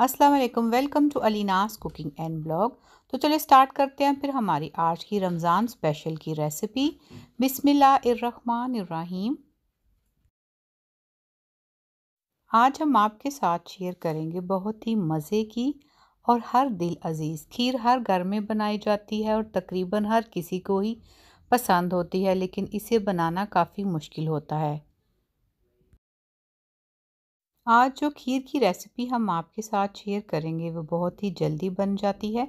अस्सलाम वालेकुम welcome to Alina's cooking and blog तो चलिए स्टार्ट करते हैं फिर हमारी आज की रमज़ान स्पेशल की रेसिपी बिसमीम आज हम आपके साथ शेयर करेंगे बहुत ही मज़े की और हर दिल अजीज़ खीर हर घर में बनाई जाती है और तकरीबन हर किसी को ही पसंद होती है लेकिन इसे बनाना काफ़ी मुश्किल होता है आज जो खीर की रेसिपी हम आपके साथ शेयर करेंगे वो बहुत ही जल्दी बन जाती है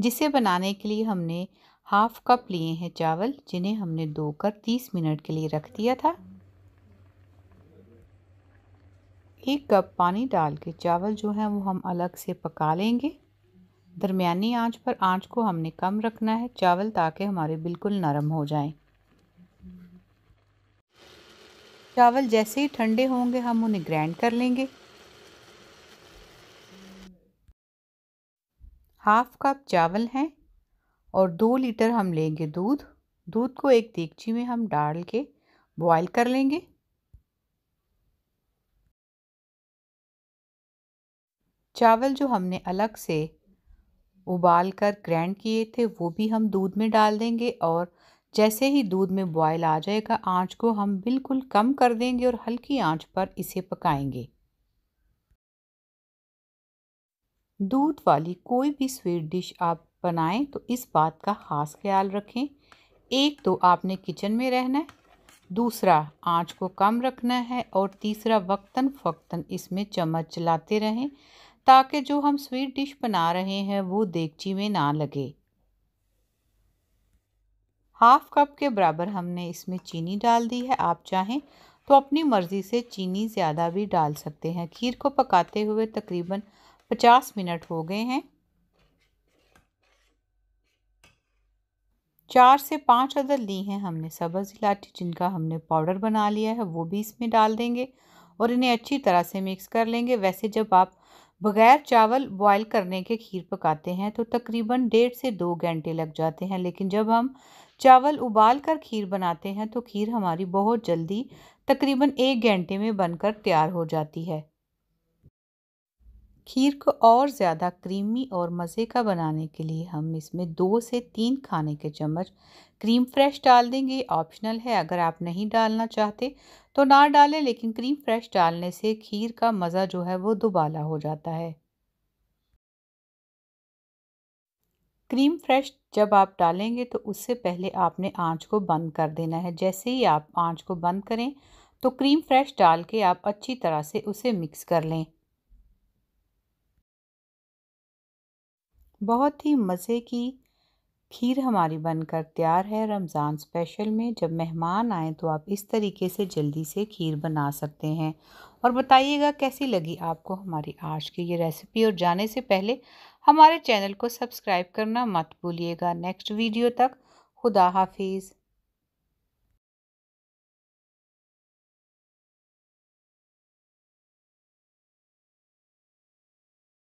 जिसे बनाने के लिए हमने हाफ कप लिए हैं चावल जिन्हें हमने दो कर तीस मिनट के लिए रख दिया था एक कप पानी डाल के चावल जो है वो हम अलग से पका लेंगे दरमिया आंच पर आंच को हमने कम रखना है चावल ताकि हमारे बिल्कुल नरम हो जाएं चावल जैसे ही ठंडे होंगे हम उन्हें ग्राइंड कर लेंगे हाफ कप चावल हैं और दो लीटर हम लेंगे दूध दूध को एक देगची में हम डाल के बॉयल कर लेंगे चावल जो हमने अलग से उबाल कर ग्रैंड किए थे वो भी हम दूध में डाल देंगे और जैसे ही दूध में बॉयल आ जाएगा आंच को हम बिल्कुल कम कर देंगे और हल्की आंच पर इसे पकाएंगे दूध वाली कोई भी स्वीट डिश आप बनाएं तो इस बात का ख़ास ख्याल रखें एक तो आपने किचन में रहना है दूसरा आंच को कम रखना है और तीसरा वक्तन फ़क्तन इसमें चम्मच चलाते रहें ताकि जो हम स्वीट डिश बना रहे हैं वो देगची में ना लगे हाफ कप के बराबर हमने इसमें चीनी डाल दी है आप चाहें तो अपनी मर्ज़ी से चीनी ज़्यादा भी डाल सकते हैं खीर को पकाते हुए तकरीबन पचास मिनट हो गए हैं चार से पाँच अदर ली हैं हमने सब्ज़ इलाटी जिनका हमने पाउडर बना लिया है वो भी इसमें डाल देंगे और इन्हें अच्छी तरह से मिक्स कर लेंगे वैसे जब आप बग़ैर चावल बॉयल करने के खीर पकाते हैं तो तकरीबन डेढ़ से दो घंटे लग जाते हैं लेकिन जब हम चावल उबाल कर खीर बनाते हैं तो खीर हमारी बहुत जल्दी तकरीबन एक घंटे में बनकर तैयार हो जाती है खीर को और ज़्यादा क्रीमी और मज़े का बनाने के लिए हम इसमें दो से तीन खाने के चम्मच क्रीम फ्रेश डाल देंगे ऑप्शनल है अगर आप नहीं डालना चाहते तो ना डालें लेकिन क्रीम फ्रेश डालने से खीर का मज़ा जो है वो दुबाला हो जाता है क्रीम फ्रेश जब आप डालेंगे तो उससे पहले आपने आंच को बंद कर देना है जैसे ही आप आंच को बंद करें तो क्रीम फ्रेश डाल के आप अच्छी तरह से उसे मिक्स कर लें बहुत ही मज़े की खीर हमारी बनकर तैयार है रमज़ान स्पेशल में जब मेहमान आए तो आप इस तरीके से जल्दी से खीर बना सकते हैं और बताइएगा कैसी लगी आपको हमारी आज की ये रेसिपी और जाने से पहले हमारे चैनल को सब्सक्राइब करना मत भूलिएगा नेक्स्ट वीडियो तक खुदा हाफिज़